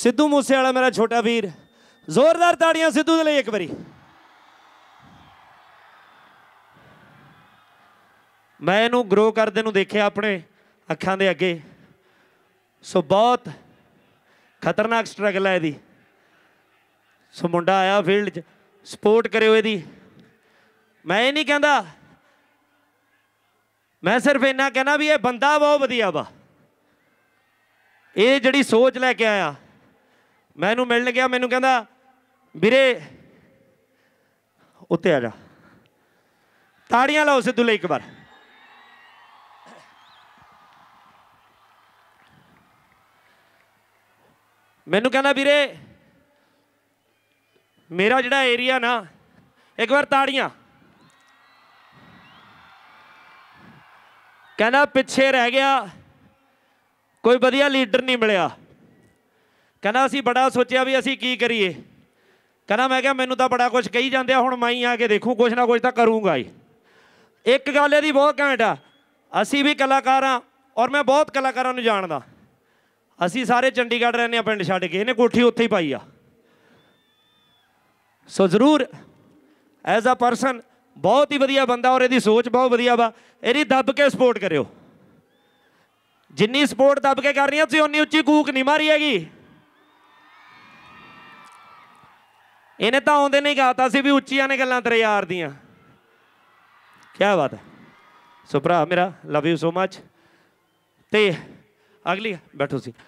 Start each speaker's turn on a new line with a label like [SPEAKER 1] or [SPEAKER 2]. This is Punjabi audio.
[SPEAKER 1] ਸਿੱਧੂ ਮੂਸੇ ਵਾਲਾ ਮੇਰਾ ਛੋਟਾ ਵੀਰ ਜ਼ੋਰਦਾਰ ਤਾੜੀਆਂ ਸਿੱਧੂ ਦੇ ਲਈ ਇੱਕ ਵਾਰੀ ਮੈਂ ਇਹਨੂੰ ਗਰੋ ਕਰਦੇ ਨੂੰ ਦੇਖਿਆ ਆਪਣੇ ਅੱਖਾਂ ਦੇ ਅੱਗੇ ਸੋ ਬਹੁਤ ਖਤਰਨਾਕ ਸਟਰਗਲ ਹੈ ਇਹਦੀ ਸੋ ਮੁੰਡਾ ਆਇਆ ਫੀਲਡ 'ਚ ਸਪੋਰਟ ਕਰਿਓ ਇਹਦੀ ਮੈਂ ਇਹ ਨਹੀਂ ਕਹਿੰਦਾ ਮੈਂ ਸਿਰਫ ਇੰਨਾ ਕਹਿਣਾ ਵੀ ਇਹ ਬੰਦਾ ਬਹੁਤ ਵਧੀਆ ਵਾ ਇਹ ਜਿਹੜੀ ਸੋਚ ਲੈ ਕੇ ਆਇਆ ਮੈਂ ਇਹਨੂੰ ਮਿਲਣ ਗਿਆ ਮੈਨੂੰ ਕਹਿੰਦਾ ਵੀਰੇ ਉੱਤੇ ਆ ਜਾ ਤਾੜੀਆਂ ਲਾਓ ਸਿੱਧੂ ਲਈ ਇੱਕ ਵਾਰ ਮੈਨੂੰ ਕਹਿੰਦਾ ਵੀਰੇ ਮੇਰਾ ਜਿਹੜਾ ਏਰੀਆ ਨਾ ਇੱਕ ਵਾਰ ਤਾੜੀਆਂ ਕਹਿੰਦਾ ਪਿੱਛੇ ਰਹਿ ਗਿਆ ਕੋਈ ਵਧੀਆ ਲੀਡਰ ਨਹੀਂ ਮਿਲਿਆ ਕਹਿੰਦਾ ਅਸੀਂ ਬੜਾ ਸੋਚਿਆ ਵੀ ਅਸੀਂ ਕੀ ਕਰੀਏ ਕਹਿੰਦਾ ਮੈਂ ਕਿਹਾ ਮੈਨੂੰ ਤਾਂ ਬੜਾ ਕੁਝ ਕਹੀ ਜਾਂਦੇ ਆ ਹੁਣ ਮੈਂ ਹੀ ਆ ਕੇ ਦੇਖੂ ਕੁਝ ਨਾ ਕੁਝ ਤਾਂ ਕਰੂੰਗਾ ਹੀ ਇੱਕ ਗੱਲ ਇਹਦੀ ਬਹੁਤ ਘੈਂਟ ਆ ਅਸੀਂ ਵੀ ਕਲਾਕਾਰ ਆ ਔਰ ਮੈਂ ਬਹੁਤ ਕਲਾਕਾਰਾਂ ਨੂੰ ਜਾਣਦਾ ਅਸੀਂ ਸਾਰੇ ਚੰਡੀਗੜ੍ਹ ਰਹਿੰਦੇ ਆ ਪਿੰਡ ਛੱਡ ਕੇ ਇਹਨੇ ਕੋਠੀ ਉੱਥੇ ਹੀ ਪਾਈ ਆ ਸੋ ਜ਼ਰੂਰ ਐਜ਼ ਅ ਪਰਸਨ ਬਹੁਤ ਹੀ ਵਧੀਆ ਬੰਦਾ ਔਰ ਇਹਦੀ ਸੋਚ ਬਹੁਤ ਵਧੀਆ ਵਾ ਇਹਦੀ ਦੱਬ ਕੇ ਸਪੋਰਟ ਕਰਿਓ ਜਿੰਨੀ ਸਪੋਰਟ ਦੱਬ ਕੇ ਕਰਨੀ ਆ ਤੁਸੀਂ ਉਨੀ ਉੱਚੀ ਕੂਕ ਨਹੀਂ ਮਾਰੀ ਹੈਗੀ ਇਹਨੇ ਤਾਂ ਆਉਂਦੇ ਨਹੀਂ ਗਾਤਾ ਸੀ ਵੀ ਉੱਚੀਆਂ ਨੇ ਗੱਲਾਂ ਤੇਰੇ ਯਾਰ ਦੀਆਂ ਕੀ ਬਾਤ ਹੈ ਸੋ ਭਰਾ ਮੇਰਾ ਲਵ ਯੂ ਸੋ ਮੱਚ ਤੇ ਅਗਲੀ ਬੈਠੋ ਸੀ